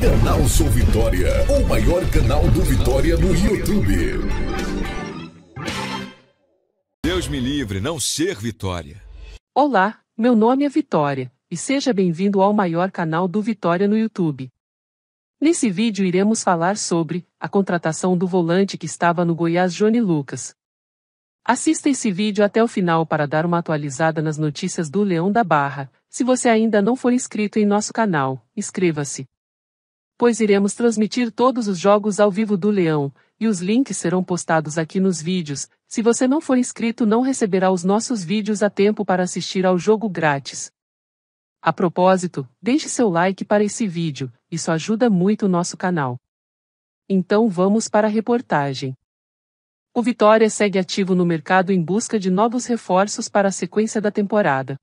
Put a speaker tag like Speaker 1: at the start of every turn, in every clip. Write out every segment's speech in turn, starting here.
Speaker 1: Canal Sou Vitória, o maior canal do Vitória no YouTube. Deus me livre, não ser Vitória.
Speaker 2: Olá, meu nome é Vitória, e seja bem-vindo ao maior canal do Vitória no YouTube. Nesse vídeo iremos falar sobre a contratação do volante que estava no Goiás Johnny Lucas. Assista esse vídeo até o final para dar uma atualizada nas notícias do Leão da Barra. Se você ainda não for inscrito em nosso canal, inscreva-se pois iremos transmitir todos os jogos ao vivo do Leão, e os links serão postados aqui nos vídeos. Se você não for inscrito, não receberá os nossos vídeos a tempo para assistir ao jogo grátis. A propósito, deixe seu like para esse vídeo, isso ajuda muito o nosso canal. Então vamos para a reportagem. O Vitória segue ativo no mercado em busca de novos reforços para a sequência da temporada.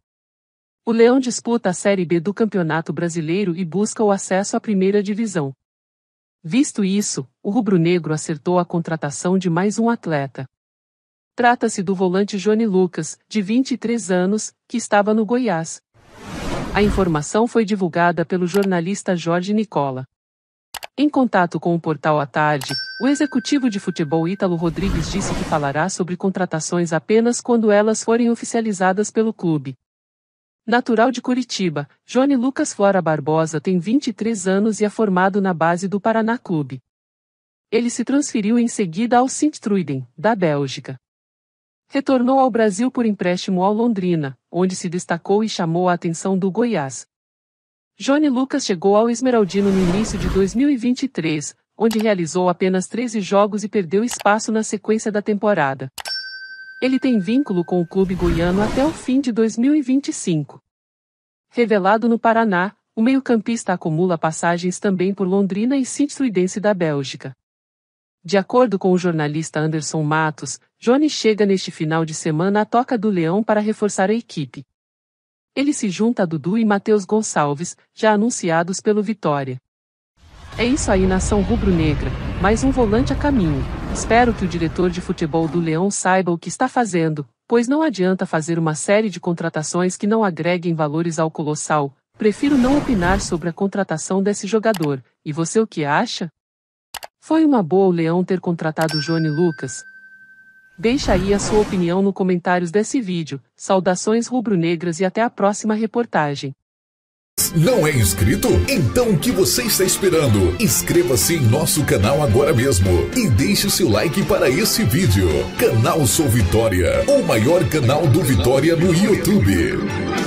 Speaker 2: O Leão disputa a Série B do Campeonato Brasileiro e busca o acesso à primeira divisão. Visto isso, o rubro-negro acertou a contratação de mais um atleta. Trata-se do volante Johnny Lucas, de 23 anos, que estava no Goiás. A informação foi divulgada pelo jornalista Jorge Nicola. Em contato com o portal à tarde, o executivo de futebol Ítalo Rodrigues disse que falará sobre contratações apenas quando elas forem oficializadas pelo clube. Natural de Curitiba, Johnny Lucas Flora Barbosa tem 23 anos e é formado na base do Paraná Clube. Ele se transferiu em seguida ao Sint-Truiden, da Bélgica. Retornou ao Brasil por empréstimo ao Londrina, onde se destacou e chamou a atenção do Goiás. Johnny Lucas chegou ao Esmeraldino no início de 2023, onde realizou apenas 13 jogos e perdeu espaço na sequência da temporada. Ele tem vínculo com o clube goiano até o fim de 2025. Revelado no Paraná, o meio-campista acumula passagens também por Londrina e Sint-Truidense da Bélgica. De acordo com o jornalista Anderson Matos, Johnny chega neste final de semana à Toca do Leão para reforçar a equipe. Ele se junta a Dudu e Matheus Gonçalves, já anunciados pelo Vitória. É isso aí nação rubro-negra, mais um volante a caminho. Espero que o diretor de futebol do Leão saiba o que está fazendo, pois não adianta fazer uma série de contratações que não agreguem valores ao colossal. Prefiro não opinar sobre a contratação desse jogador. E você o que acha? Foi uma boa o Leão ter contratado Johnny Lucas? Deixa aí a sua opinião no comentários desse vídeo. Saudações rubro-negras e até a próxima reportagem.
Speaker 1: Não é inscrito? Então o que você está esperando? Inscreva-se em nosso canal agora mesmo e deixe o seu like para esse vídeo. Canal Sou Vitória, o maior canal do Vitória no YouTube.